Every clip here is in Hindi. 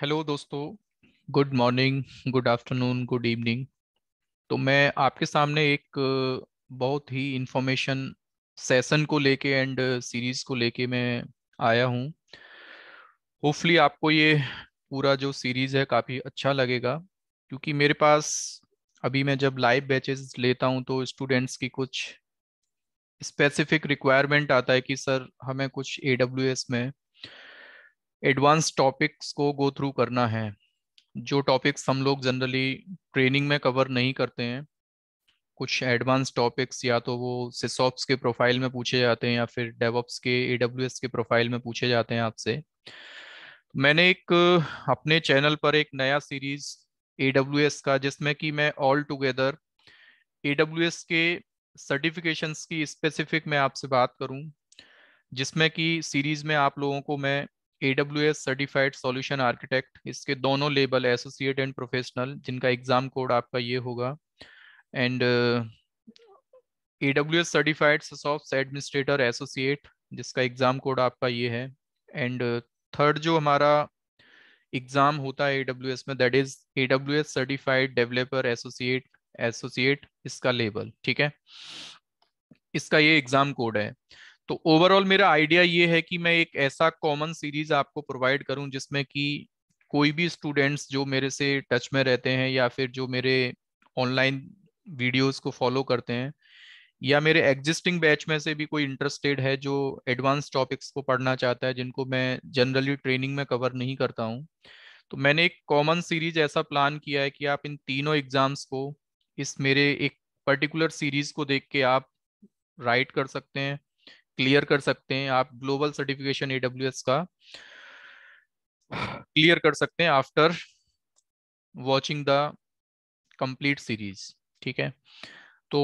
हेलो दोस्तों good morning good afternoon good evening तो मैं आपके सामने एक बहुत ही इंफॉर्मेशन सेशन को लेके एंड सीरीज को लेके मैं आया हूँ होपफुली आपको ये पूरा जो सीरीज है काफ़ी अच्छा लगेगा क्योंकि मेरे पास अभी मैं जब लाइव बैचेस लेता हूँ तो स्टूडेंट्स की कुछ स्पेसिफिक रिक्वायरमेंट आता है कि सर हमें कुछ ए में एडवांस टॉपिक्स को गो थ्रू करना है जो टॉपिक्स हम लोग जनरली ट्रेनिंग में कवर नहीं करते हैं कुछ एडवांस टॉपिक्स या तो वो सिसॉप्स के प्रोफाइल में पूछे जाते हैं या फिर डेवॉप्स के ए के प्रोफाइल में पूछे जाते हैं आपसे मैंने एक अपने चैनल पर एक नया सीरीज ए का जिसमें कि मैं ऑल टुगेदर ए के सर्टिफिकेशंस की स्पेसिफिक मैं आपसे बात करूं जिसमें कि सीरीज में आप लोगों को मैं AWS सर्टिफाइड सॉल्यूशन आर्किटेक्ट इसके दोनों लेबल एसोसिएट एंड प्रोफेशनल जिनका एग्जाम कोड आपका ये होगा and A W S certified soft administrator associate जिसका एग्जाम कोड आपका ये है एंड थर्ड uh, जो हमारा एग्जाम होता है एस में that is A W S certified developer associate associate इसका लेबल ठीक है इसका ये एग्जाम कोड है तो ओवरऑल मेरा आइडिया ये है कि मैं एक ऐसा कॉमन सीरीज आपको प्रोवाइड करूं जिसमें कि कोई भी स्टूडेंट्स जो मेरे से टच में रहते हैं या फिर जो मेरे ऑनलाइन वीडियोस को फॉलो करते हैं या मेरे एग्जिस्टिंग बैच में से भी कोई इंटरेस्टेड है जो एडवांस टॉपिक्स को पढ़ना चाहता है जिनको मैं जनरली ट्रेनिंग में कवर नहीं करता हूँ तो मैंने एक कॉमन सीरीज ऐसा प्लान किया है कि आप इन तीनों एग्जाम्स को इस मेरे एक पर्टिकुलर सीरीज को देख के आप राइट कर सकते हैं क्लियर कर सकते हैं आप ग्लोबल सर्टिफिकेशन एडब्ल्यू का क्लियर कर सकते हैं after watching the complete series ठीक है तो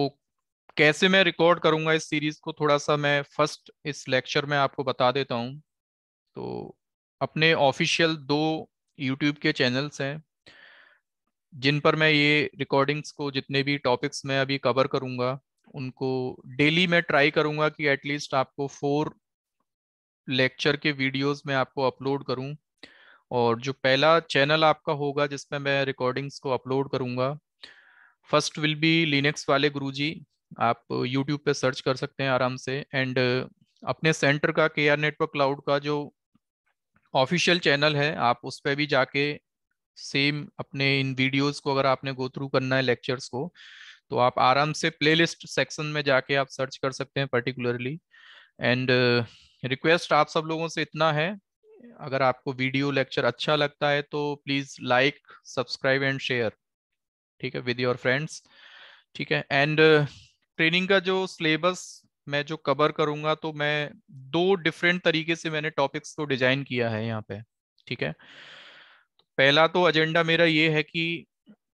कैसे मैं रिकॉर्ड करूंगा इस सीरीज को थोड़ा सा मैं फर्स्ट इस लेक्चर में आपको बता देता हूं तो अपने ऑफिशियल दो यूट्यूब के चैनल्स हैं जिन पर मैं ये रिकॉर्डिंग्स को जितने भी टॉपिक्स मैं अभी कवर करूंगा उनको डेली मैं ट्राई करूंगा कि एटलीस्ट आपको फोर लेक्चर के वीडियोस में आपको अपलोड करूं और जो पहला चैनल आपका होगा जिसमें मैं रिकॉर्डिंग्स को अपलोड करूंगा फर्स्ट विल बी लिनक्स वाले गुरुजी आप यूट्यूब पे सर्च कर सकते हैं आराम से एंड uh, अपने सेंटर का के आर नेटवर्क क्लाउड का जो ऑफिशियल चैनल है आप उस पर भी जाके सेम अपने इन वीडियोज को अगर आपने गो थ्रू करना है लेक्चर्स को तो आप आराम से प्लेलिस्ट सेक्शन में जाके आप सर्च कर सकते हैं पर्टिकुलरली एंड रिक्वेस्ट आप सब लोगों से इतना है अगर आपको वीडियो लेक्चर अच्छा लगता है तो please like subscribe and share ठीक है विद योर फ्रेंड्स ठीक है एंड ट्रेनिंग uh, का जो सिलेबस मैं जो कवर करूंगा तो मैं दो डिफरेंट तरीके से मैंने टॉपिक्स को डिजाइन किया है यहाँ पे ठीक है पहला तो एजेंडा मेरा ये है कि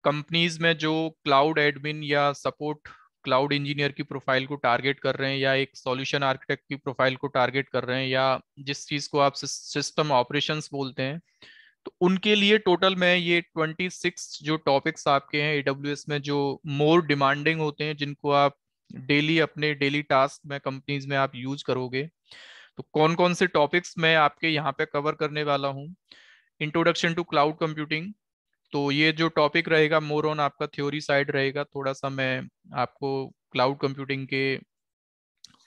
कंपनीज में जो क्लाउड एडमिन या सपोर्ट क्लाउड इंजीनियर की प्रोफाइल को टारगेट कर रहे हैं या एक सॉल्यूशन आर्किटेक्ट की प्रोफाइल को टारगेट कर रहे हैं या जिस चीज को आप सिस्टम ऑपरेशंस बोलते हैं तो उनके लिए टोटल में ये 26 जो टॉपिक्स आपके हैं ए में जो मोर डिमांडिंग होते हैं जिनको आप डेली अपने डेली टास्क में कंपनीज में आप यूज करोगे तो कौन कौन से टॉपिक्स मैं आपके यहाँ पे कवर करने वाला हूँ इंट्रोडक्शन टू क्लाउड कंप्यूटिंग तो ये जो टॉपिक रहेगा मोर ऑन आपका थ्योरी साइड रहेगा थोड़ा सा मैं आपको क्लाउड कंप्यूटिंग के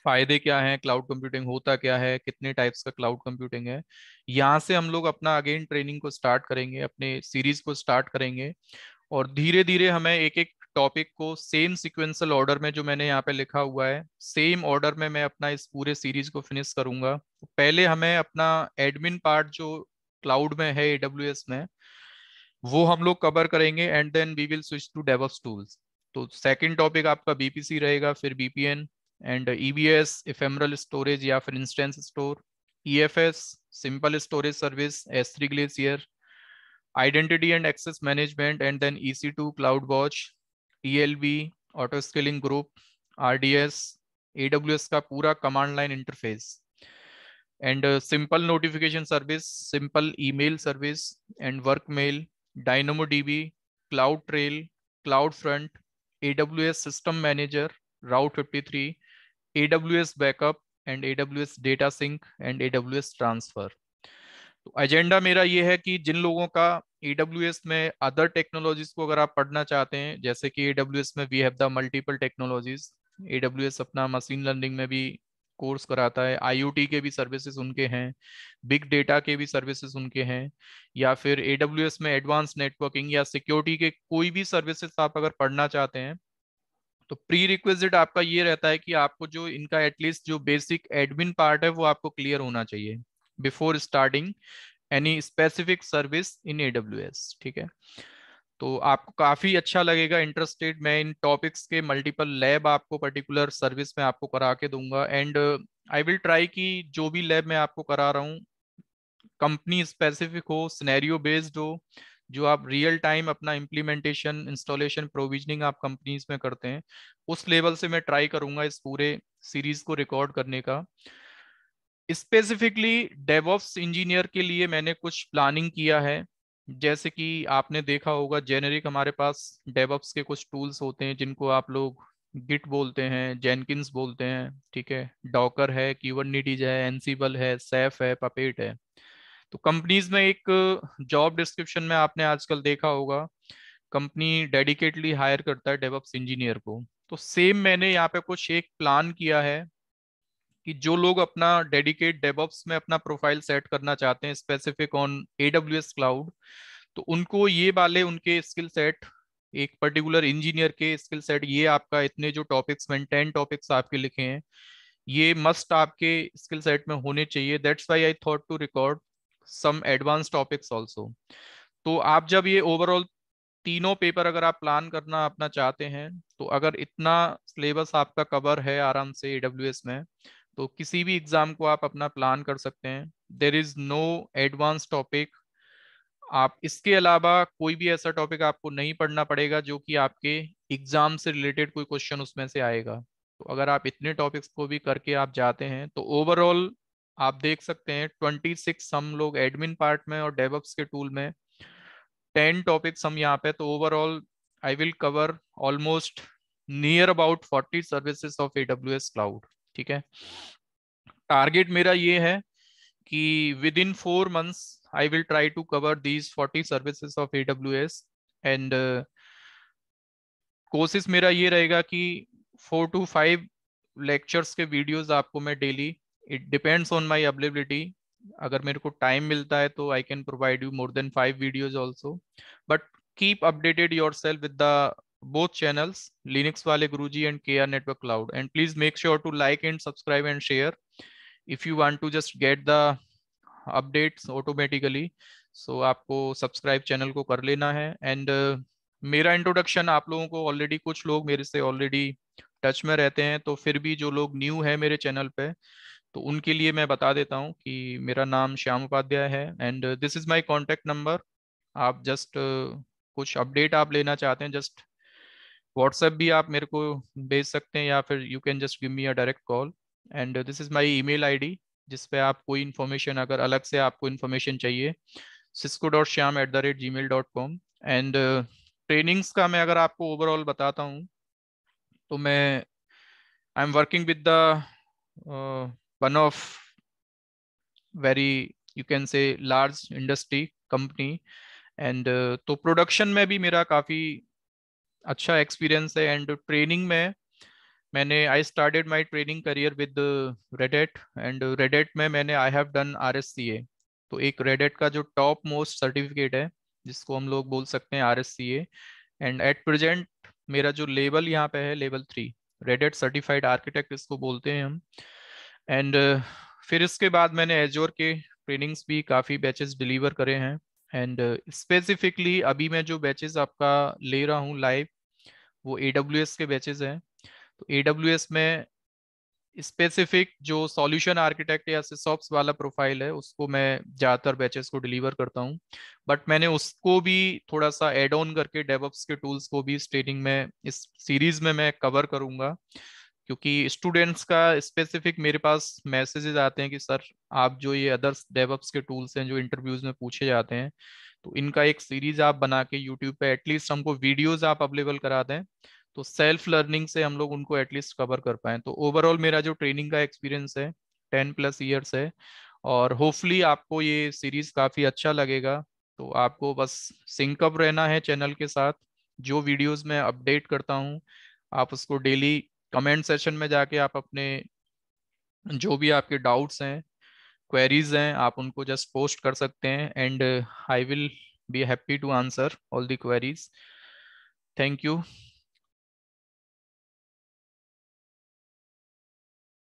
फायदे क्या हैं क्लाउड कंप्यूटिंग होता क्या है कितने टाइप्स का क्लाउड कंप्यूटिंग है यहाँ से हम लोग अपना अगेन ट्रेनिंग को स्टार्ट करेंगे अपने सीरीज को स्टार्ट करेंगे और धीरे धीरे हमें एक एक टॉपिक को सेम सिक्वेंसल ऑर्डर में जो मैंने यहाँ पे लिखा हुआ है सेम ऑर्डर में मैं अपना इस पूरे सीरीज को फिनिश करूंगा पहले हमें अपना एडमिन पार्ट जो क्लाउड में है एडब्ल्यू में वो हम लोग कवर करेंगे and then we will switch to DevOps tools तो सेकंड टॉपिक आपका बीपीसी रहेगा फिर VPN and EBS ephemeral storage या फिर instance store EFS simple storage service S three glacier identity and access management and then C two cloud watch B auto scaling group W S का पूरा command line interface and simple notification service simple email service and work mail DynamoDB, CloudTrail, CloudFront, AWS System Manager, Route 53, AWS Backup, and AWS Data Sync and AWS Transfer. तो एजेंडा मेरा ये है कि जिन लोगों का AWS में अदर टेक्नोलॉजीज को अगर आप पढ़ना चाहते हैं जैसे कि AWS में we have the multiple technologies AWS अपना मशीन लर्निंग में भी कोर्स कराता है आई के भी सर्विसेज उनके हैं बिग डेटा के भी सर्विसेज उनके हैं या फिर एडब्ल्यू में एडवांस नेटवर्किंग या सिक्योरिटी के कोई भी सर्विसेज आप अगर पढ़ना चाहते हैं तो प्री रिक्वेजिट आपका ये रहता है कि आपको जो इनका एटलीस्ट जो बेसिक एडमिन पार्ट है वो आपको क्लियर होना चाहिए before starting any specific service in AW ठीक है तो आपको काफ़ी अच्छा लगेगा इंटरेस्टेड मैं इन टॉपिक्स के मल्टीपल लैब आपको पर्टिकुलर सर्विस में आपको करा के दूंगा एंड आई विल ट्राई कि जो भी लैब मैं आपको करा रहा हूँ कंपनी स्पेसिफिक हो सिनेरियो बेस्ड हो जो आप रियल टाइम अपना इम्प्लीमेंटेशन इंस्टॉलेशन प्रोविजनिंग आप कंपनीज में करते हैं उस लेवल से मैं ट्राई करूंगा इस पूरे सीरीज को रिकॉर्ड करने का स्पेसिफिकली डेवॉप्स इंजीनियर के लिए मैंने कुछ प्लानिंग किया है जैसे कि आपने देखा होगा जेनेरिक हमारे पास डेवऑप्स के कुछ टूल्स होते हैं जिनको आप लोग गिट बोलते हैं जेनकिंस बोलते हैं ठीक है डॉकर है कीवर निडीज है एनसीबल है सेफ है पपेट है तो कंपनीज में एक जॉब डिस्क्रिप्शन में आपने आजकल देखा होगा कंपनी डेडिकेटली हायर करता है डेवप्स इंजीनियर को तो सेम मैंने यहाँ पे कुछ एक प्लान किया है कि जो लोग अपना डेडिकेट डेबॉप्स में अपना प्रोफाइल सेट करना चाहते हैं specific on AW S cloud तो उनको ये वाले उनके स्किल सेट एक पर्टिकुलर इंजीनियर के स्किल सेट ये आपका इतने जो टॉपिक्स में टेन टॉपिक्स आपके लिखे हैं ये मस्ट आपके स्किल सेट में होने चाहिए that's why I thought to record some advance topics also तो आप जब ये ओवरऑल तीनों पेपर अगर आप प्लान करना अपना चाहते हैं तो अगर इतना सिलेबस आपका कवर है आराम से ए में तो किसी भी एग्जाम को आप अपना प्लान कर सकते हैं there is no advance topic आप इसके अलावा कोई भी ऐसा टॉपिक आपको नहीं पढ़ना पड़ेगा जो कि आपके एग्जाम से रिलेटेड कोई क्वेश्चन उसमें से आएगा तो अगर आप इतने टॉपिक्स को भी करके आप जाते हैं तो ओवरऑल आप देख सकते हैं ट्वेंटी सिक्स हम लोग एडमिन पार्ट में और डेवक्स के टूल में टेन टॉपिक्स हम यहाँ पे तो overall I will cover almost near about forty services of A S cloud ठीक है टारगेट मेरा ये है कि within four months I will try to cover these forty services of A W S and कोशिश मेरा ये रहेगा कि फोर टू फाइव लेक्चर्स के वीडियोस आपको मैं daily it depends on my availability अगर मेरे को टाइम मिलता है तो I can provide you more than five videos also but keep updated yourself with the both channels, Linux Wale Guruji and KR Network Cloud. And please make sure to like and subscribe and share if you want to just get the updates automatically. So aapko subscribe channel ko kar lena hai and uh, mera introduction aap logon ko already kuch log mere se already touch mein rehte hain to fir bhi jo log new hai mere channel pe तो उनके लिए मैं बता देता हूं कि मेरा नाम श्याम उपाध्याय है and this is my contact number आप जस्ट uh, कुछ अपडेट आप लेना चाहते हैं जस्ट व्हाट्सएप भी आप मेरे को भेज सकते हैं या फिर you can just give me a direct call and this is my email ID जिस जिसपे आप कोई इन्फॉर्मेशन अगर अलग से आपको इन्फॉर्मेशन चाहिए Cisco dot Shyam at the rate gmail dot com and trainings का मैं अगर आपको ओवरऑल बताता हूँ तो मैं I am working with the one of very you can say large industry company and तो प्रोडक्शन में भी मेरा काफ़ी अच्छा एक्सपीरियंस है एंड ट्रेनिंग में मैंने I started my training career with Red Hat and Red Hat में मैंने I have done R S C A तो एक रेडेट का जो टॉप मोस्ट सर्टिफिकेट है जिसको हम लोग बोल सकते हैं R S C and at present मेरा जो लेवल यहाँ पे है level three Red Hat certified architect इसको बोलते हैं हम एंड फिर इसके बाद मैंने एजोर के ट्रेनिंग्स भी काफ़ी बैचेस डिलीवर करे हैं एंड स्पेसिफिकली uh, अभी मैं जो बैचेज आपका ले रहा हूँ लाइव वो ए के बैचेज हैं तो ए में स्पेसिफिक जो सॉल्यूशन आर्किटेक्ट या सिसॉप्स वाला प्रोफाइल है उसको मैं ज़्यादातर बैचेस को डिलीवर करता हूँ बट मैंने उसको भी थोड़ा सा एड ऑन करके डेवअप्स के टूल्स को भी इस ट्रेनिंग में इस सीरीज में मैं कवर करूँगा क्योंकि स्टूडेंट्स का स्पेसिफिक मेरे पास मैसेजेस आते हैं कि सर आप जो ये अदर्स डेवअप्स के टूल्स हैं जो इंटरव्यूज में पूछे जाते हैं तो इनका एक सीरीज आप बना के यूट्यूब पे एटलीस्ट हमको वीडियोज आप अवेलेबल करा दें तो सेल्फ लर्निंग से हम लोग उनको एटलीस्ट कवर कर पाए तो ओवरऑल मेरा जो ट्रेनिंग का एक्सपीरियंस है टेन प्लस ईयर्स है और होपफुली आपको ये सीरीज काफ़ी अच्छा लगेगा तो आपको बस सिंकअप रहना है चैनल के साथ जो वीडियोस मैं अपडेट करता हूँ आप उसको डेली कमेंट सेशन में जाके आप अपने जो भी आपके डाउट्स हैं क्वेरीज हैं आप उनको जस्ट पोस्ट कर सकते हैं and I will be happy to answer all the queries thank you